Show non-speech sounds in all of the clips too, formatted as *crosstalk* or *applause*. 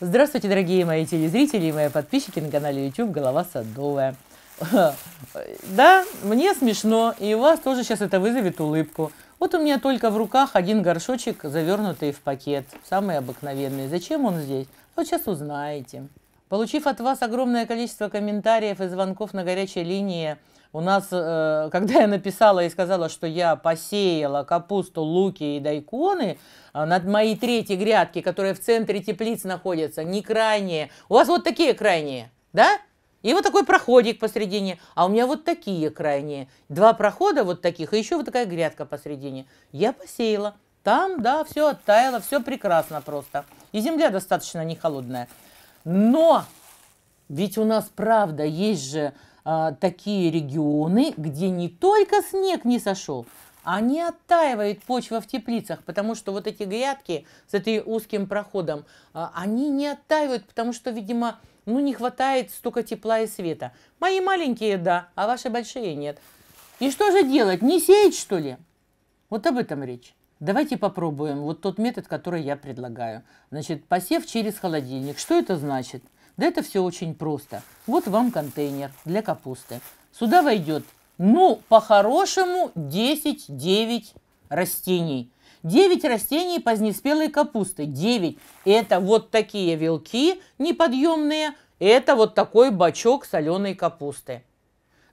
Здравствуйте, дорогие мои телезрители и мои подписчики на канале YouTube «Голова садовая». *laughs* Да, мне смешно, и у вас тоже сейчас это вызовет улыбку. Вот у меня только в руках один горшочек, завернутый в пакет, самый обыкновенный. Зачем он здесь? Вот сейчас узнаете. Получив от вас огромное количество комментариев и звонков на горячей линии, у нас, э, когда я написала и сказала, что я посеяла капусту, луки и дайконы а, над моей третьей грядки, которая в центре теплиц находится, не крайние. У вас вот такие крайние, да? И вот такой проходик посредине, а у меня вот такие крайние. Два прохода вот таких, и еще вот такая грядка посредине. Я посеяла. Там, да, все оттаяло, все прекрасно просто. И земля достаточно не холодная. Но ведь у нас, правда, есть же а, такие регионы, где не только снег не сошел, а не оттаивает почва в теплицах, потому что вот эти грядки с этой узким проходом, а, они не оттаивают, потому что, видимо, ну не хватает столько тепла и света. Мои маленькие, да, а ваши большие нет. И что же делать, не сеять, что ли? Вот об этом речь. Давайте попробуем вот тот метод, который я предлагаю. Значит, посев через холодильник. Что это значит? Да это все очень просто. Вот вам контейнер для капусты. Сюда войдет, ну, по-хорошему, 10-9 растений. 9 растений позднеспелой капусты. 9. Это вот такие вилки неподъемные. Это вот такой бачок соленой капусты.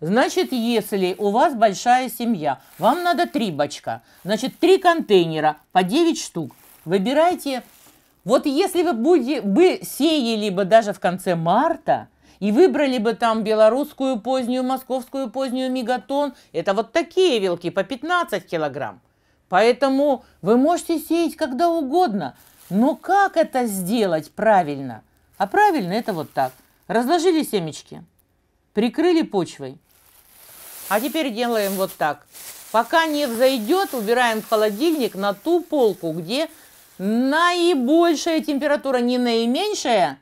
Значит, если у вас большая семья, вам надо три бачка. Значит, три контейнера по 9 штук. Выбирайте. Вот если вы будете, бы сеяли бы даже в конце марта, и выбрали бы там белорусскую позднюю, московскую позднюю мегатон, это вот такие вилки по 15 килограмм. Поэтому вы можете сеять когда угодно. Но как это сделать правильно? А правильно это вот так. Разложили семечки, прикрыли почвой – а теперь делаем вот так. Пока не взойдет, убираем в холодильник на ту полку, где наибольшая температура, не наименьшая,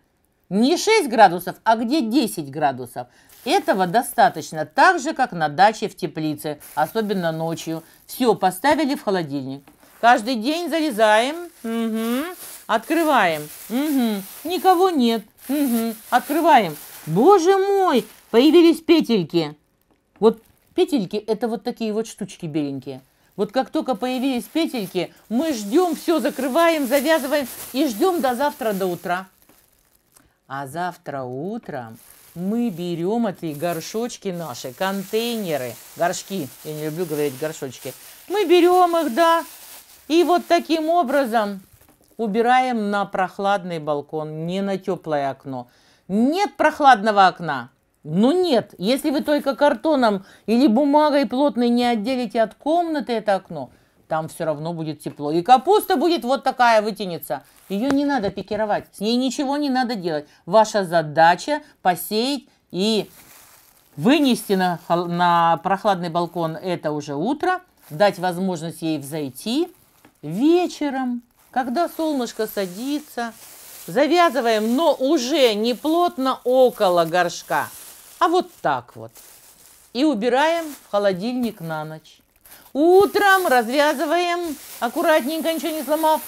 не 6 градусов, а где 10 градусов. Этого достаточно, так же, как на даче в теплице, особенно ночью. Все, поставили в холодильник. Каждый день залезаем, угу. открываем, угу. никого нет, угу. открываем. Боже мой, появились петельки. Вот Петельки – это вот такие вот штучки беленькие. Вот как только появились петельки, мы ждем, все закрываем, завязываем и ждем до завтра, до утра. А завтра утром мы берем эти горшочки наши, контейнеры, горшки, я не люблю говорить горшочки, мы берем их, да, и вот таким образом убираем на прохладный балкон, не на теплое окно. Нет прохладного окна, ну нет, если вы только картоном или бумагой плотной не отделите от комнаты это окно, там все равно будет тепло. И капуста будет вот такая вытянется. Ее не надо пикировать, с ней ничего не надо делать. Ваша задача посеять и вынести на, на прохладный балкон это уже утро, дать возможность ей взойти вечером, когда солнышко садится, завязываем, но уже не плотно около горшка. А вот так вот. И убираем в холодильник на ночь. Утром развязываем, аккуратненько, ничего не сломав,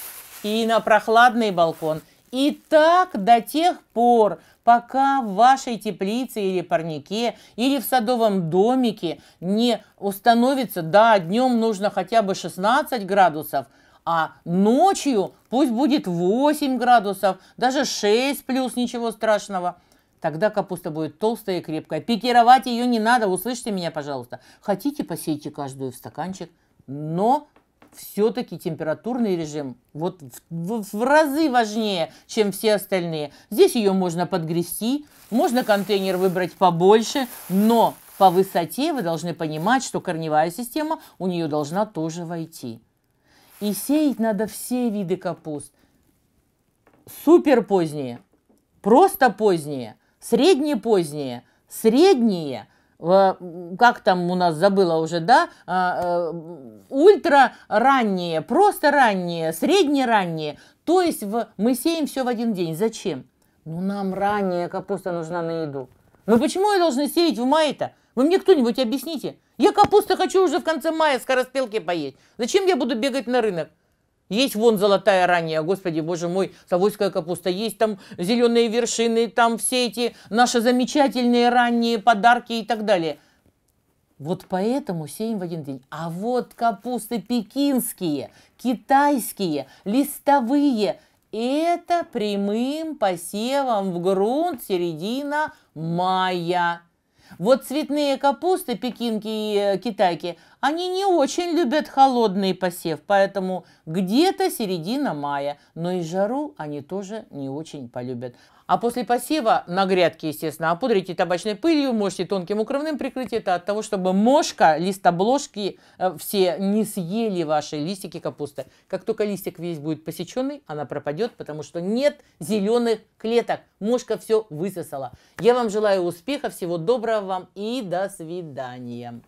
и на прохладный балкон. И так до тех пор, пока в вашей теплице или парнике, или в садовом домике не установится, да, днем нужно хотя бы 16 градусов, а ночью пусть будет 8 градусов, даже 6 плюс, ничего страшного – Тогда капуста будет толстая и крепкая. Пикировать ее не надо, услышьте меня, пожалуйста. Хотите, посейте каждую в стаканчик, но все-таки температурный режим вот в, в, в разы важнее, чем все остальные. Здесь ее можно подгрести, можно контейнер выбрать побольше, но по высоте вы должны понимать, что корневая система у нее должна тоже войти. И сеять надо все виды капуст. Супер поздние, просто поздние – средние поздние, средние, э, как там у нас забыла уже, да, э, э, ультра ранние, просто ранние, средние ранние. То есть в, мы сеем все в один день. Зачем? Ну нам ранняя капуста нужна на еду. Ну почему я должна сеять в мае-то? Вы мне кто-нибудь объясните. Я капусту хочу уже в конце мая скороспелки поесть. Зачем я буду бегать на рынок? Есть вон золотая ранняя, господи, боже мой, совойская капуста, есть там зеленые вершины, там все эти наши замечательные ранние подарки и так далее. Вот поэтому сеем в один день. А вот капусты пекинские, китайские, листовые – это прямым посевом в грунт середина мая. Вот цветные капусты, пекинки и э, китайки – они не очень любят холодный посев, поэтому где-то середина мая. Но и жару они тоже не очень полюбят. А после посева на грядке, естественно, опудрите табачной пылью, можете тонким укрывным прикрыть это от того, чтобы мошка, листобложки э, все не съели ваши листики капусты. Как только листик весь будет посеченный, она пропадет, потому что нет зеленых клеток. Мошка все высосала. Я вам желаю успеха, всего доброго вам и до свидания.